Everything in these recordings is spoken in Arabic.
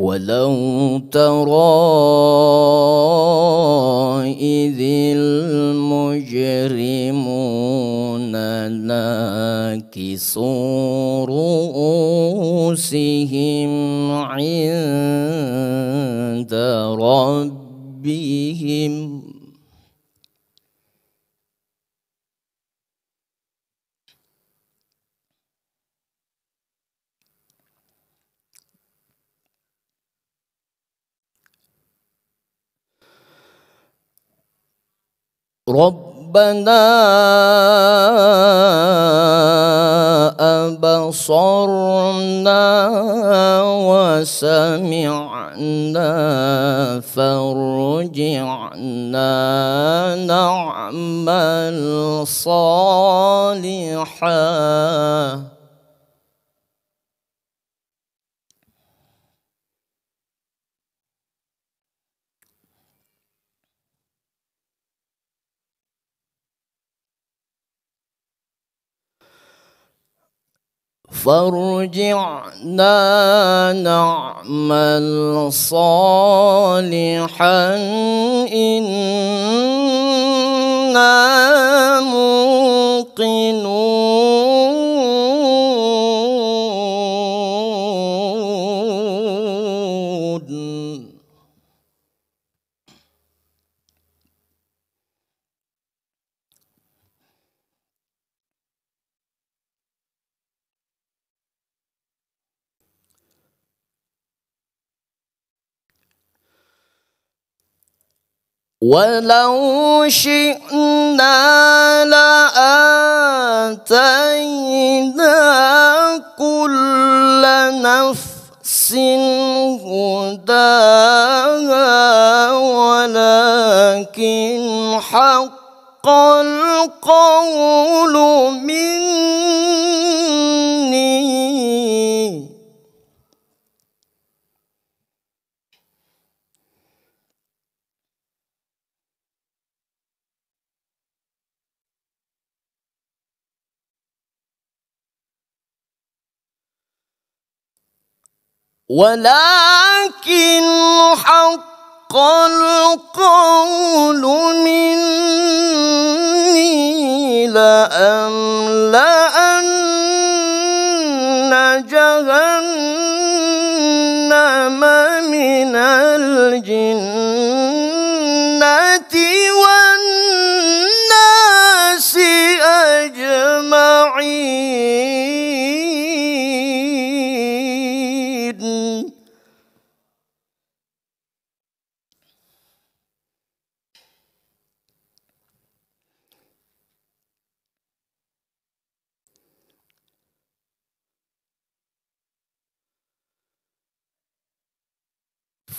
ولو ترى ربنا أبصرنا وسمعنا فارجعنا نعمل صالحاً فارجعنا نعمل صالحا إنا موقنون ولو شئنا لآتينا كل نفس هداها ولكن حق القول من ولكن حق القول مني لأملأ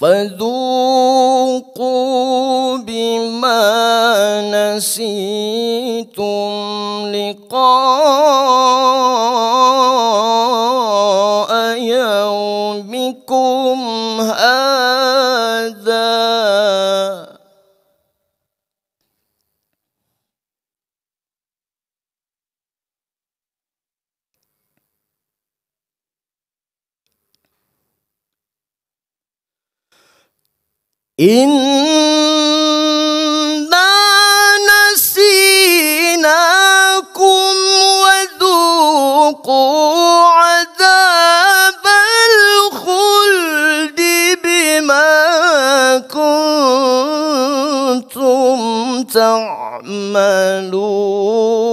فذوقوا بما نسيتم لقاء إنا نسيناكم وذوقوا عذاب الخلد بما كنتم تعملون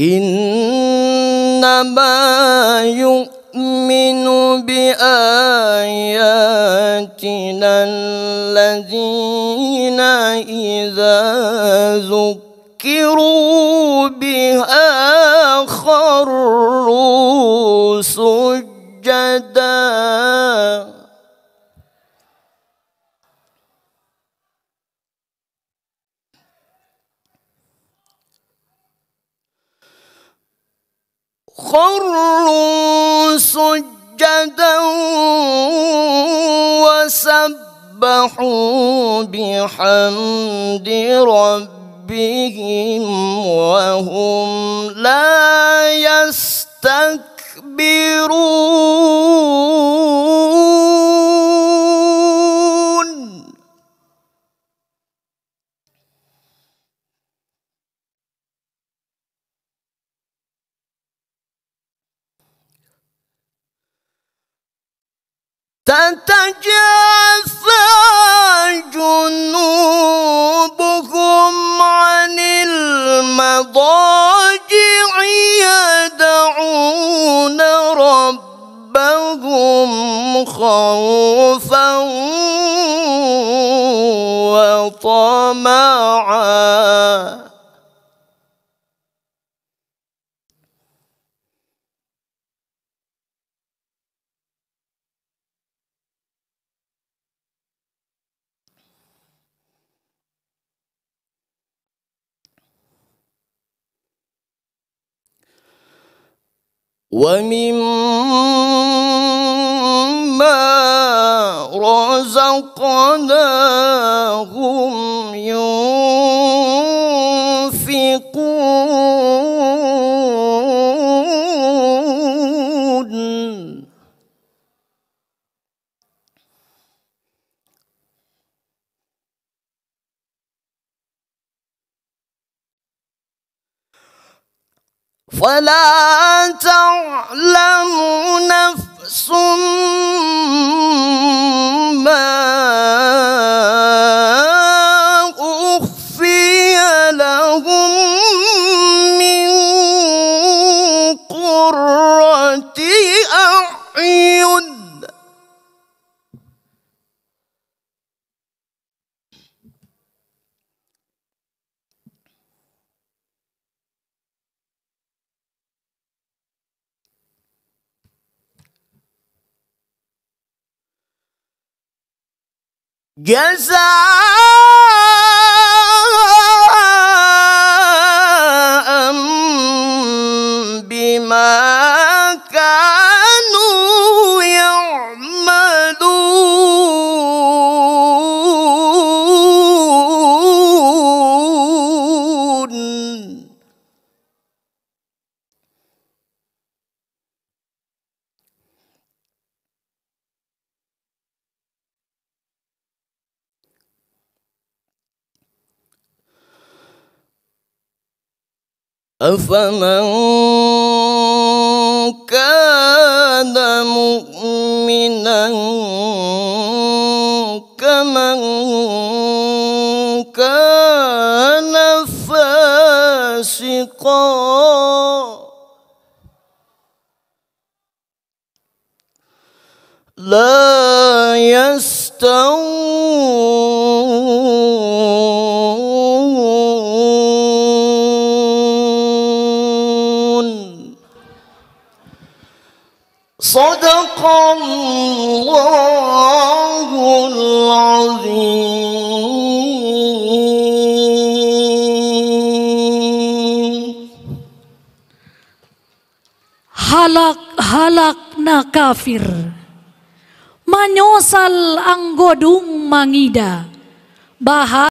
إنما يؤمن بآياتنا الذين إذا ذكروا بها خروا سجدا خروا سجدا وسبحوا بحمد ربهم وهم لا يستكبرون تتجافى جنوبهم عن المضاجع يدعون ربهم خوفا وطمعا ومما رزقناهم يوم فلا تعلمون 赶上。أفمن كان مؤمنا كمن كان فاسقا لا يستوي halak halak na kafir. Manyosal ang godong mangida. Bahay.